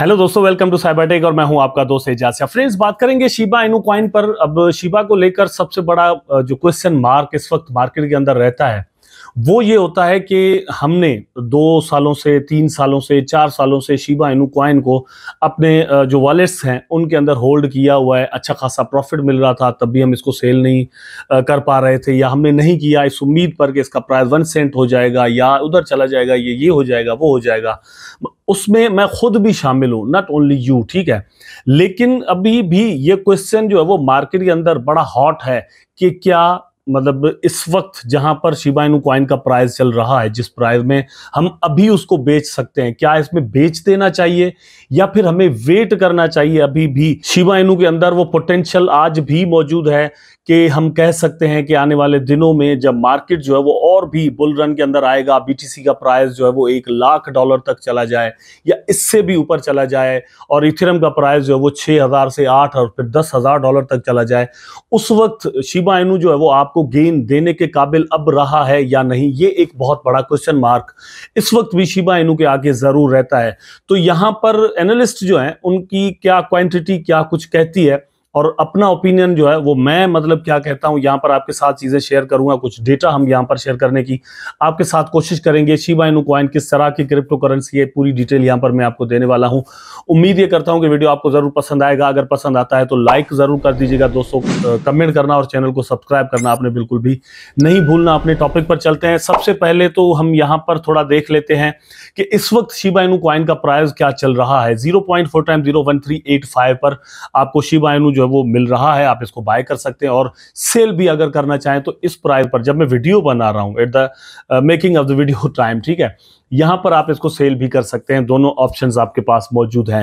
Hello दोस्तों welcome to Cybertech और मैं हूं आपका दोस्त एजासिया फ्रेंड्स बात करेंगे शिबा एनू क्वाइन पर अब शिबा को लेकर सबसे बड़ा जो क्वेश्चन मार्क इस वक्त मार्केट के अंदर रहता है वो ये होता है कि हमने दो सालों से तीन सालों से चार सालों से शिबा एनू क्वाइन को अपने जो वॉलेट्स हैं उनके अंदर होल्ड किया हुआ है अच्छा खासा प्रॉफिट मिल रहा था तब भी हम इसको सेल नहीं कर पा रहे थे या हमने नहीं किया इस उम्मीद पर कि इसका प्राइस वन सेंट हो जाएगा या उधर चला जाएगा ये ये हो जाएगा वो हो जाएगा उसमें मैं खुद भी शामिल हूं नॉट ओनली यू ठीक है लेकिन अभी भी ये क्वेश्चन जो है वो मार्केट के अंदर बड़ा हॉट है कि क्या मतलब इस वक्त जहां पर शिबा क्वाइन का प्राइस चल रहा है जिस प्राइस में हम अभी उसको बेच सकते हैं क्या इसमें बेच देना चाहिए या फिर हमें वेट करना चाहिए अभी भी शिबाइनू के अंदर वो पोटेंशियल आज भी मौजूद है कि हम कह सकते हैं कि आने वाले दिनों में जब मार्केट जो है वो और भी बुल रन के अंदर आएगा बीटीसी का प्राइस जो है वो एक लाख डॉलर तक चला जाए या इससे भी ऊपर चला जाए और इथेरम का प्राइस जो है वो छः हज़ार से आठ और फिर दस हज़ार डॉलर तक चला जाए उस वक्त शिबा इनू जो है वो आपको गेन देने के काबिल अब रहा है या नहीं ये एक बहुत बड़ा क्वेश्चन मार्क इस वक्त भी शिबा एनू के आगे ज़रूर रहता है तो यहाँ पर एनालिस्ट जो है उनकी क्या क्वान्टिटी क्या कुछ कहती है और अपना ओपिनियन जो है वो मैं मतलब क्या कहता हूँ यहाँ पर आपके साथ चीज़ें शेयर करूँगा कुछ डेटा हम यहाँ पर शेयर करने की आपके साथ कोशिश करेंगे शिवा इनू किस तरह की क्रिप्टो करेंसी है पूरी डिटेल यहाँ पर मैं आपको देने वाला हूँ उम्मीद ये करता हूँ कि वीडियो आपको ज़रूर पसंद आएगा अगर पसंद आता है तो लाइक ज़रूर कर दीजिएगा दोस्तों कमेंट करना और चैनल को सब्सक्राइब करना आपने बिल्कुल भी नहीं भूलना अपने टॉपिक पर चलते हैं सबसे पहले तो हम यहाँ पर थोड़ा देख लेते हैं कि इस वक्त शिबा इनू का प्राइस क्या चल रहा है zero point four time zero पर आपको शिबा जो जो है वो मिल रहा है आप इसको बाय कर सकते हैं और सेल भी अगर करना चाहें तो इस प्राइस पर जब मैं वीडियो बना रहा हूँ at the making of the video time ठीक है यहाँ पर आप इसको सेल भी कर सकते हैं दोनों ऑप्शंस आपके पास मौजूद हैं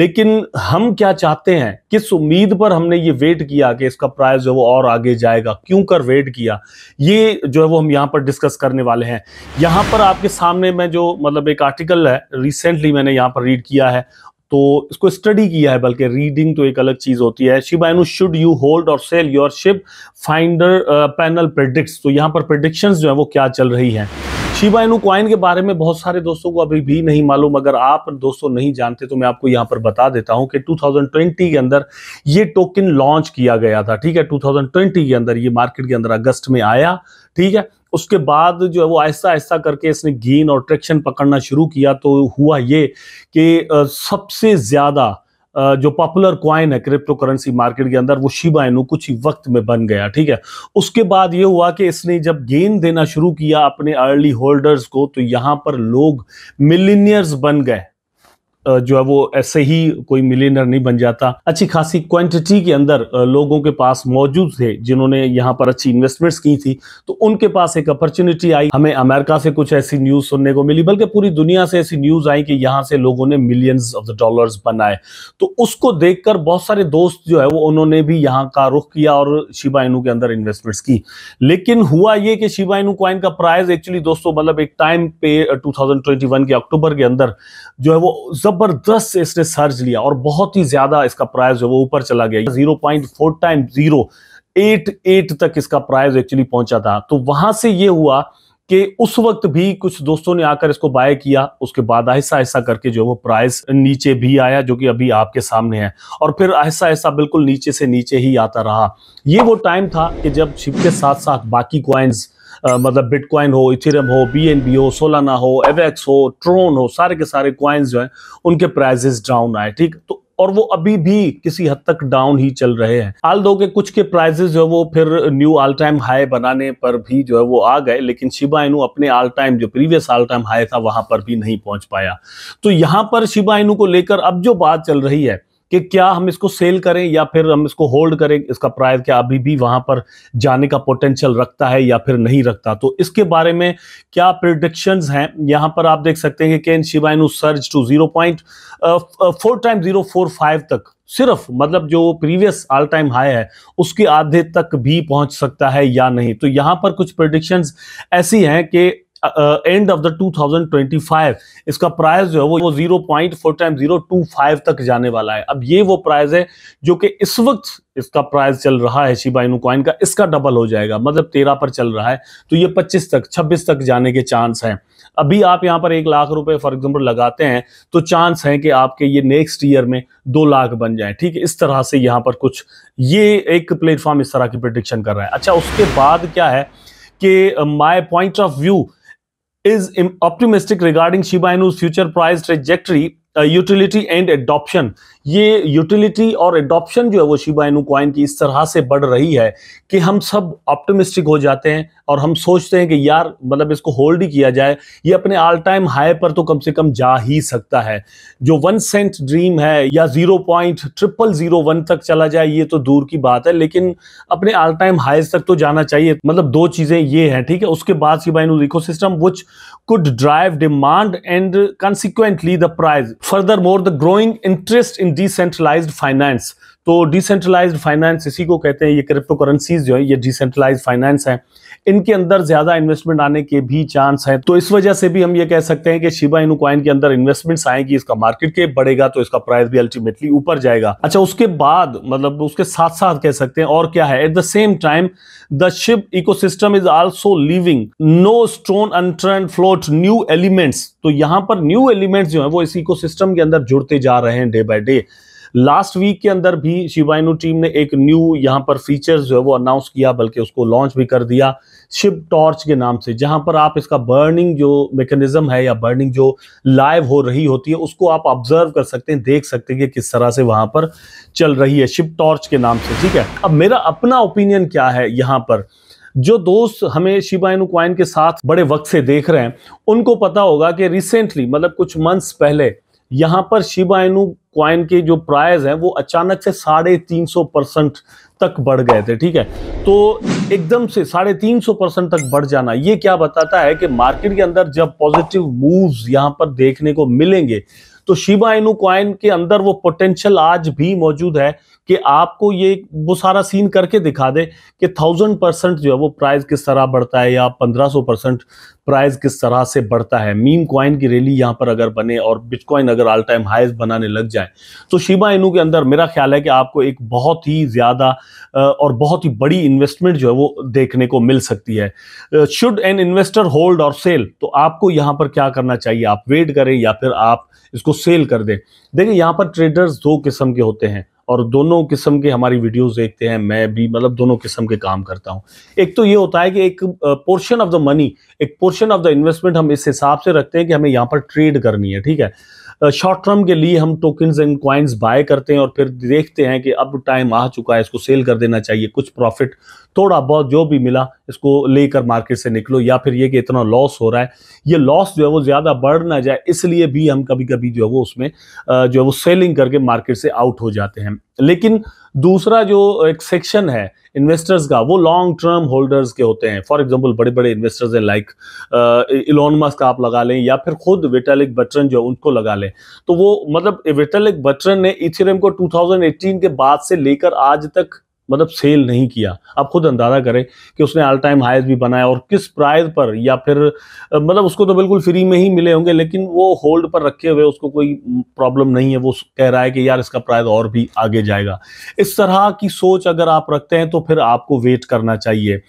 लेकिन हम क्या चाहते हैं किस उम्मीद पर हमने ये वेट किया कि इसका प्राइस जो है वो और आगे जाएगा क्यों कर वेट किया ये जो है वो हम यहाँ पर डिस्कस करने वाले हैं यहाँ पर आपके सामने मैं जो मतलब एक आर्टिकल है रिसेंटली मैंने यहाँ पर रीड किया है तो इसको स्टडी किया है बल्कि रीडिंग तो एक अलग चीज होती है शिबाइनु शुड यू होल्ड और sell your ship finder panel predicts तो यहाँ पर प्रेडिक्शंस जो है वो क्या चल रही है शिबाइनू क्वाइन के बारे में बहुत सारे दोस्तों को अभी भी नहीं मालूम अगर आप दोस्तों नहीं जानते तो मैं आपको यहाँ पर बता देता हूँ कि 2020 के अंदर ये टोकन लॉन्च किया गया था ठीक है 2020 के अंदर ये मार्केट के अंदर अगस्त में आया ठीक है उसके बाद जो है वो ऐसा ऐसा करके इसने गेन और ट्रैक्शन पकड़ना शुरू किया तो हुआ ये कि सबसे ज़्यादा जो पॉपुलर क्वाइन है क्रिप्टो करेंसी मार्केट के अंदर वो शिबा इनु कुछ ही वक्त में बन गया ठीक है उसके बाद ये हुआ कि इसने जब गेन देना शुरू किया अपने अर्ली होल्डर्स को तो यहाँ पर लोग मिलीनियर्स बन गए जो है वो ऐसे ही कोई मिलीनर नहीं बन जाता अच्छी खासी क्वांटिटी के अंदर लोगों के पास मौजूद थे जिन्होंने यहाँ पर अच्छी इन्वेस्टमेंट्स की थी तो उनके पास एक अपॉर्चुनिटी आई हमें अमेरिका से कुछ ऐसी न्यूज़ सुनने को मिली बल्कि पूरी दुनिया से ऐसी न्यूज़ आई कि यहाँ से लोगों ने मिलियंस ऑफ द डॉलर्स बनाए तो उसको देख बहुत सारे दोस्त जो है वो उन्होंने भी यहाँ का रुख किया और शिबाइनू के अंदर इन्वेस्टमेंट्स की लेकिन हुआ ये कि शिबाइनू क्वाइन का प्राइस एक्चुअली दोस्तों मतलब एक टाइम पे टू के अक्टूबर के अंदर जो है वो जबरदस्त इसने सर्ज लिया और बहुत ही ज्यादा इसका प्राइस जो वो ऊपर चला गया zero point four time zero eight eight तक इसका प्राइस एक्चुअली पहुंचा था तो वहां से ये हुआ कि उस वक्त भी कुछ दोस्तों ने आकर इसको बाय किया उसके बाद आहिस्ता आहिस्ता करके जो वो प्राइस नीचे भी आया जो कि अभी आपके सामने है और फिर आहिस्ता आहिस्ता बिल्कुल नीचे से नीचे ही आता रहा ये वो टाइम था कि जब शिप के साथ साथ बाकी क्वाइंस मतलब बिटकॉइन हो इथेरियम हो बी हो सोलाना हो एवेक्स हो ट्रोन हो सारे के सारे क्वाइंस जो हैं उनके प्राइजेस डाउन आए ठीक तो और वो अभी भी किसी हद तक डाउन ही चल रहे हैं आल दो के कुछ के प्राइजेस जो है वो फिर न्यू ऑल टाइम हाई बनाने पर भी जो है वो आ गए लेकिन शिबाइनू अपने ऑल टाइम जो प्रीवियस ऑल टाइम हाई था वहां पर भी नहीं पहुंच पाया तो यहां पर शिबाइनू को लेकर अब जो बात चल रही है कि क्या हम इसको सेल करें या फिर हम इसको होल्ड करें इसका प्राइस क्या अभी भी वहां पर जाने का पोटेंशियल रखता है या फिर नहीं रखता तो इसके बारे में क्या प्रिडिक्शन हैं यहां पर आप देख सकते हैं कि can Shiba Inu surge to zero point four time zero four five तक सिर्फ मतलब जो प्रीवियस ऑल टाइम हाई है उसके आधे तक भी पहुंच सकता है या नहीं तो यहां पर कुछ प्रोडिक्शन ऐसी हैं कि एंड ऑफ द 2025 इसका प्राइस जो है वो zero point four time zero two five तक जाने वाला है अब ये वो प्राइस है जो कि इस वक्त इसका प्राइस चल रहा है शिबा इनू कॉइन का इसका डबल हो जाएगा मतलब तेरह पर चल रहा है तो ये पच्चीस तक छब्बीस तक जाने के चांस हैं अभी आप यहाँ पर एक लाख रुपए फॉर एग्जाम्पल लगाते हैं तो चांस है कि आपके ये नेक्स्ट ईयर में दो लाख बन जाए ठीक है इस तरह से यहाँ पर कुछ ये एक प्लेटफॉर्म इस तरह की प्रडिक्शन कर रहा है अच्छा उसके बाद क्या है कि my point of view is optimistic regarding Shiba Inu's future price trajectory utility and adoption ये यूटिलिटी और एडॉप्शन जो है वो शिबा इनू की इस तरह से बढ़ रही है कि हम सब ऑप्टोमिस्टिक हो जाते हैं और हम सोचते हैं कि यार मतलब इसको होल्ड ही किया जाए ये अपने ऑल टाइम हाई पर तो कम से कम जा ही सकता है जो वन सेंट ड्रीम है या zero point triple zero one तक चला जाए ये तो दूर की बात है लेकिन अपने ऑल टाइम हाई तक तो जाना चाहिए मतलब दो चीज़ें ये हैं ठीक है उसके बाद Shiba Inu ecosystem could drive demand and consequently the price. Furthermore, the growing interest in decentralized finance तो डिसेंट्रलाइज फाइनेंस इसी को कहते हैं ये क्रिप्टो करेंसीज जो है ये डिसेंट्रलाइज फाइनेंस है इनके अंदर ज़्यादा इन्वेस्टमेंट आने के भी चांस है तो इस वजह से भी हम ये कह सकते हैं कि शिबा इनू के अंदर इन्वेस्टमेंट्स आएंगी इसका मार्केट के बढ़ेगा तो इसका प्राइस भी अल्टीमेटली ऊपर जाएगा अच्छा उसके बाद मतलब उसके साथ साथ कह सकते हैं और क्या है at the same time the ship ecosystem is also living no stone unturned float new elements तो यहां पर न्यू एलिमेंट्स जो है वो इस इकोसिस्टम के अंदर जुड़ते जा रहे हैं day by day last week के अंदर भी शिबाइनो टीम ने एक न्यू यहाँ पर फीचर जो है वो अनाउंस किया बल्कि उसको लॉन्च भी कर दिया शिप टॉर्च के नाम से जहां पर आप इसका बर्निंग जो मेकेनिज्म है या बर्निंग जो लाइव हो रही होती है उसको आप ऑब्जर्व कर सकते हैं देख सकते हैं कि किस तरह से वहां पर चल रही है शिप टॉर्च के नाम से ठीक है अब मेरा अपना ओपिनियन क्या है यहाँ पर जो दोस्त हमें शिबा क्वाइन के साथ बड़े वक्त से देख रहे हैं उनको पता होगा कि रिसेंटली मतलब कुछ मंथ्स पहले यहाँ पर शिबा क्वाइन के जो प्राइस हैं वो अचानक से साढ़े तीन सौ परसेंट तक बढ़ गए थे ठीक है तो एकदम से साढ़े तीन सौ परसेंट तक बढ़ जाना ये क्या बताता है कि मार्केट के अंदर जब पॉजिटिव मूव्स यहाँ पर देखने को मिलेंगे तो शिबा इनू क्वाइन के अंदर वो पोटेंशियल आज भी मौजूद है कि आपको ये वो सारा सीन करके दिखा दे कि थाउजेंड परसेंट जो है वो प्राइस किस तरह बढ़ता है या पंद्रह सौ परसेंट प्राइस किस तरह से बढ़ता है मीम क्वाइन की रैली यहाँ पर अगर बने और बिटकॉइन अगर ऑल टाइम हाइज बनाने लग जाए तो शिबा इनू के अंदर मेरा ख्याल है कि आपको एक बहुत ही ज़्यादा और बहुत ही बड़ी इन्वेस्टमेंट जो है वो देखने को मिल सकती है शुड एन इन्वेस्टर होल्ड और सेल तो आपको यहाँ पर क्या करना चाहिए आप वेट करें या फिर आप इसको सेल कर दें देखिए यहाँ पर ट्रेडर्स दो किस्म के होते हैं और दोनों किस्म के हमारी वीडियोस देखते हैं मैं भी मतलब दोनों किस्म के काम करता हूं एक तो ये होता है कि एक पोर्शन ऑफ द मनी एक पोर्शन ऑफ द इन्वेस्टमेंट हम इस हिसाब से रखते हैं कि हमें यहाँ पर ट्रेड करनी है ठीक है शॉर्ट टर्म के लिए हम टोकन्स एंड क्वाइंस बाय करते हैं और फिर देखते हैं कि अब टाइम आ चुका है इसको सेल कर देना चाहिए कुछ प्रॉफिट थोड़ा बहुत जो भी मिला इसको लेकर मार्केट से निकलो या फिर ये कि इतना लॉस हो रहा है ये लॉस जो है वो ज़्यादा बढ़ ना जाए इसलिए भी हम कभी कभी जो है वो उसमें जो है वो सेलिंग करके मार्केट से आउट हो जाते हैं लेकिन दूसरा जो एक सेक्शन है इन्वेस्टर्स का वो लॉन्ग टर्म होल्डर्स के होते हैं फॉर एग्जांपल बड़े बड़े इन्वेस्टर्स हैं लाइक इलॉन मस्क आप लगा लें या फिर खुद विटालिक बटरन जो उनको लगा लें तो वो मतलब विटालिक बटरन ने इथेरियम को 2018 के बाद से लेकर आज तक मतलब सेल नहीं किया आप खुद अंदाजा करें कि उसने ऑल टाइम हाइज भी बनाया और किस प्राइस पर या फिर मतलब उसको तो बिल्कुल फ्री में ही मिले होंगे लेकिन वो होल्ड पर रखे हुए उसको कोई प्रॉब्लम नहीं है वो कह रहा है कि यार इसका प्राइस और भी आगे जाएगा इस तरह की सोच अगर आप रखते हैं तो फिर आपको वेट करना चाहिए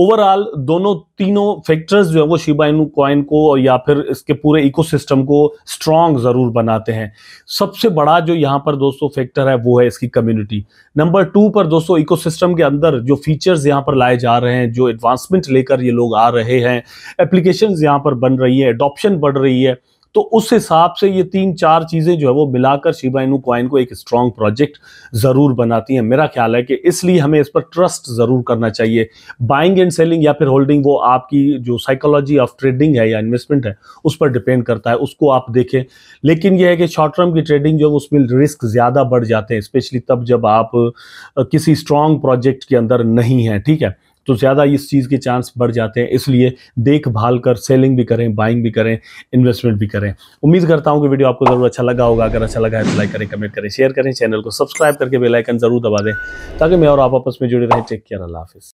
ओवरऑल दोनों तीनों फैक्टर्स जो है वो शिबाइन कॉइन को या फिर इसके पूरे इकोसिस्टम को स्ट्रांग ज़रूर बनाते हैं सबसे बड़ा जो यहाँ पर दोस्तों फैक्टर है वो है इसकी कम्युनिटी नंबर टू पर दोस्तों इकोसिस्टम के अंदर जो फीचर्स यहाँ पर लाए जा रहे हैं जो एडवांसमेंट लेकर ये लोग आ रहे हैं एप्लीकेशन यहाँ पर बन रही है एडॉप्शन बढ़ रही है तो उस हिसाब से ये तीन चार चीज़ें जो है वो मिलाकर शिबा इनू क्वाइन को एक स्ट्रॉन्ग प्रोजेक्ट ज़रूर बनाती हैं मेरा ख्याल है कि इसलिए हमें इस पर ट्रस्ट ज़रूर करना चाहिए बाइंग एंड सेलिंग या फिर होल्डिंग वो आपकी जो साइकोलॉजी ऑफ ट्रेडिंग है या इन्वेस्टमेंट है उस पर डिपेंड करता है उसको आप देखें लेकिन यह है कि शॉर्ट टर्म की ट्रेडिंग जो उसमें रिस्क ज़्यादा बढ़ जाते हैं स्पेशली तब जब आप किसी स्ट्रॉन्ग प्रोजेक्ट के अंदर नहीं है ठीक है तो ज़्यादा इस चीज़ के चांस बढ़ जाते हैं इसलिए देखभाल कर सेलिंग भी करें बाइंग भी करें इन्वेस्टमेंट भी करें उम्मीद करता हूँ कि वीडियो आपको ज़रूर अच्छा लगा होगा अगर अच्छा लगा है तो लाइक करें कमेंट करें शेयर करें चैनल को सब्सक्राइब करके बेलाइकन ज़रूर दबा दें ताकि मैं और आप आपस में जुड़े रहें चेक किया हाफिज़